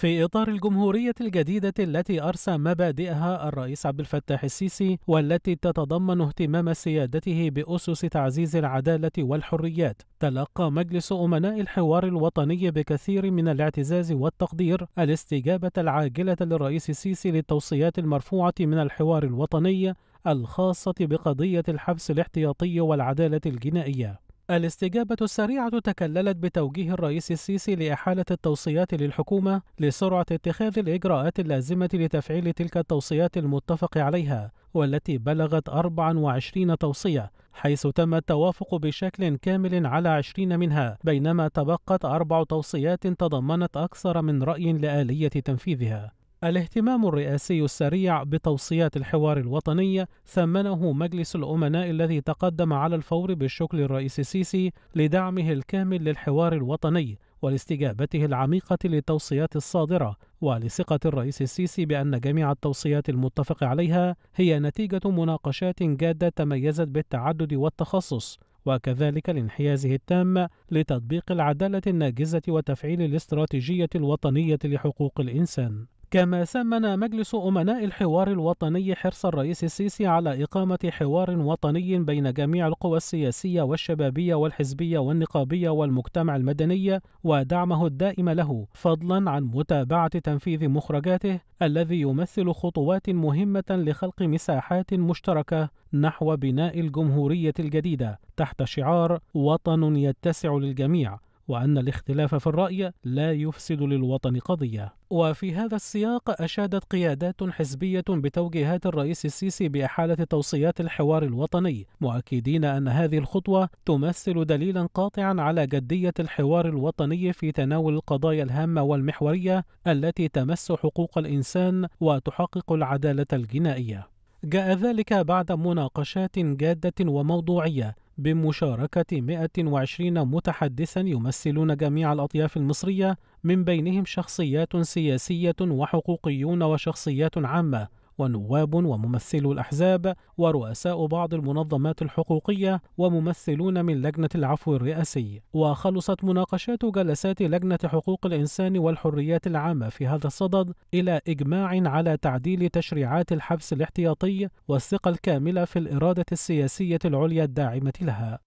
في إطار الجمهورية الجديدة التي أرسى مبادئها الرئيس عبد الفتاح السيسي والتي تتضمن اهتمام سيادته بأسس تعزيز العدالة والحريات، تلقى مجلس أمناء الحوار الوطني بكثير من الاعتزاز والتقدير الاستجابة العاجلة للرئيس السيسي للتوصيات المرفوعة من الحوار الوطني الخاصة بقضية الحبس الاحتياطي والعدالة الجنائية. الاستجابة السريعة تكللت بتوجيه الرئيس السيسي لإحالة التوصيات للحكومة لسرعة اتخاذ الإجراءات اللازمة لتفعيل تلك التوصيات المتفق عليها والتي بلغت 24 توصية حيث تم التوافق بشكل كامل على 20 منها بينما تبقت أربع توصيات تضمنت أكثر من رأي لآلية تنفيذها الاهتمام الرئاسي السريع بتوصيات الحوار الوطني ثمنه مجلس الأمناء الذي تقدم على الفور بالشكر للرئيس السيسي لدعمه الكامل للحوار الوطني ولاستجابته العميقة للتوصيات الصادرة ولثقة الرئيس السيسي بأن جميع التوصيات المتفق عليها هي نتيجة مناقشات جادة تميزت بالتعدد والتخصص وكذلك لانحيازه التام لتطبيق العدالة الناجزة وتفعيل الاستراتيجية الوطنية لحقوق الإنسان كما ثمن مجلس أمناء الحوار الوطني حرص الرئيس السيسي على إقامة حوار وطني بين جميع القوى السياسية والشبابية والحزبية والنقابية والمجتمع المدني ودعمه الدائم له فضلا عن متابعة تنفيذ مخرجاته الذي يمثل خطوات مهمة لخلق مساحات مشتركة نحو بناء الجمهورية الجديدة تحت شعار وطن يتسع للجميع وأن الاختلاف في الرأي لا يفسد للوطن قضية وفي هذا السياق أشادت قيادات حزبية بتوجيهات الرئيس السيسي بإحالة توصيات الحوار الوطني مؤكدين أن هذه الخطوة تمثل دليلا قاطعا على جدية الحوار الوطني في تناول القضايا الهامة والمحورية التي تمس حقوق الإنسان وتحقق العدالة الجنائية جاء ذلك بعد مناقشات جادة وموضوعية بمشاركة 120 متحدثا يمثلون جميع الأطياف المصرية من بينهم شخصيات سياسية وحقوقيون وشخصيات عامة ونواب وممثلو الأحزاب ورؤساء بعض المنظمات الحقوقية وممثلون من لجنة العفو الرئاسي وخلصت مناقشات جلسات لجنة حقوق الإنسان والحريات العامة في هذا الصدد إلى إجماع على تعديل تشريعات الحبس الاحتياطي والثقة الكاملة في الإرادة السياسية العليا الداعمة لها